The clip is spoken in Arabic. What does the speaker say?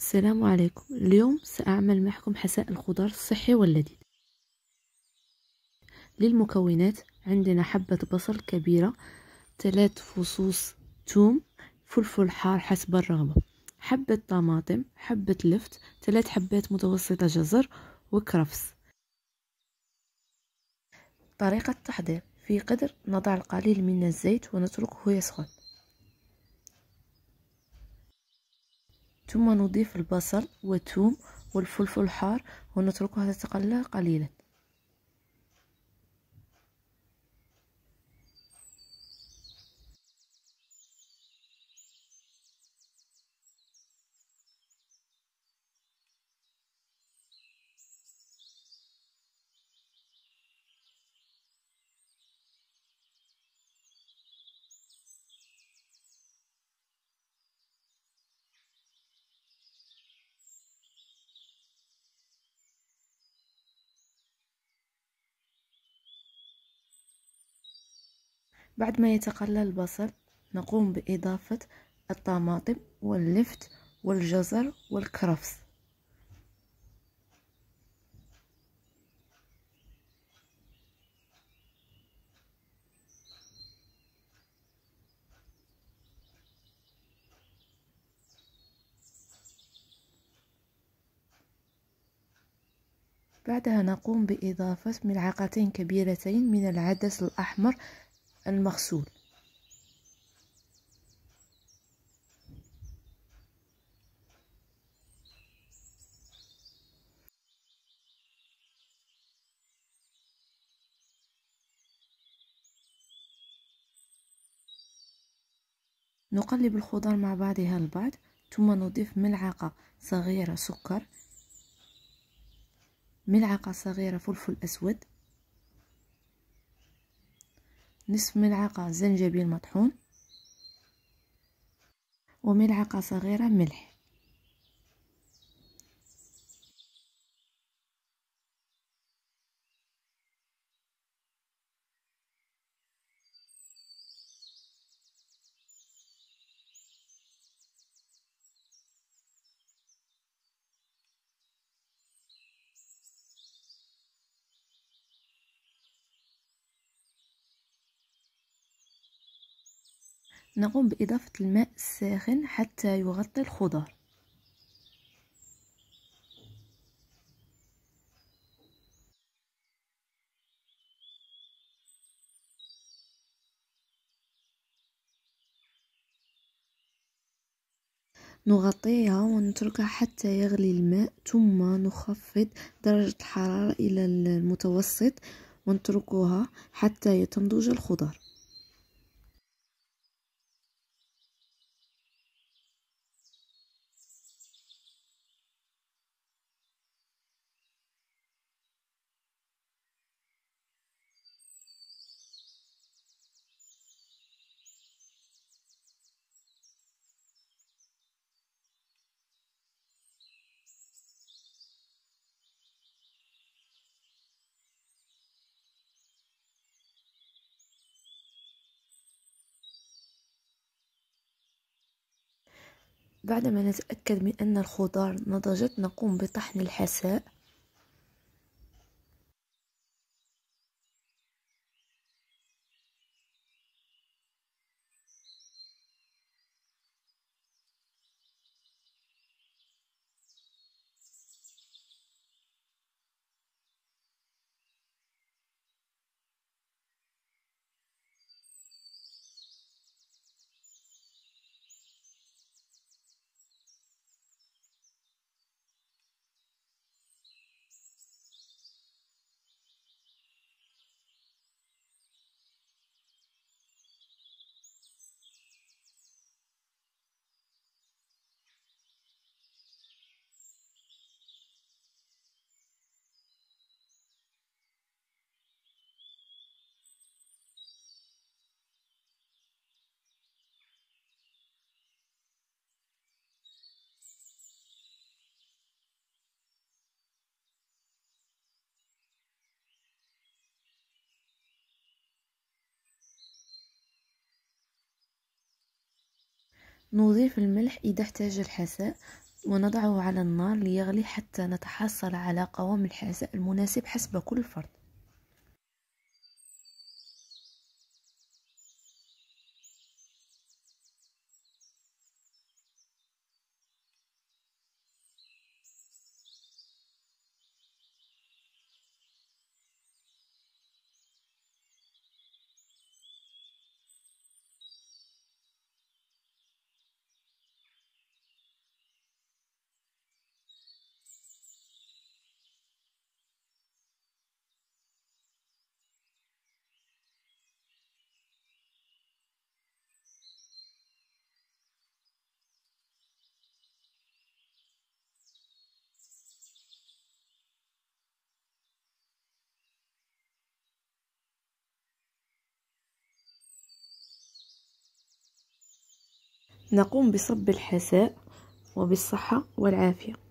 السلام عليكم اليوم سأعمل معكم حساء الخضار الصحي واللذيذ للمكونات عندنا حبة بصل كبيرة ثلاث فصوص ثوم فلفل حار حسب الرغبة حبة طماطم حبة لفت ثلاث حبات متوسطة جزر وكرفس طريقة التحضير في قدر نضع القليل من الزيت ونتركه يسخن ثم نضيف البصل والثوم والفلفل الحار ونتركها تتقلى قليلا بعد ما يتقلى البصل نقوم بإضافة الطماطم واللفت والجزر والكرفس بعدها نقوم بإضافة ملعقتين كبيرتين من العدس الأحمر المغسول نقلب الخضار مع بعضها البعض ثم نضيف ملعقة صغيرة سكر ملعقة صغيرة فلفل أسود نصف ملعقة زنجبيل مطحون وملعقة صغيرة ملح نقوم بإضافة الماء الساخن حتى يغطي الخضار نغطيها ونتركها حتى يغلي الماء ثم نخفض درجة الحرارة إلى المتوسط ونتركها حتى تنضج الخضار بعدما نتأكد من أن الخضار نضجت نقوم بطحن الحساء نضيف الملح إذا احتاج الحساء ونضعه على النار ليغلي حتى نتحصل على قوام الحساء المناسب حسب كل فرد نقوم بصب الحساء وبالصحة والعافية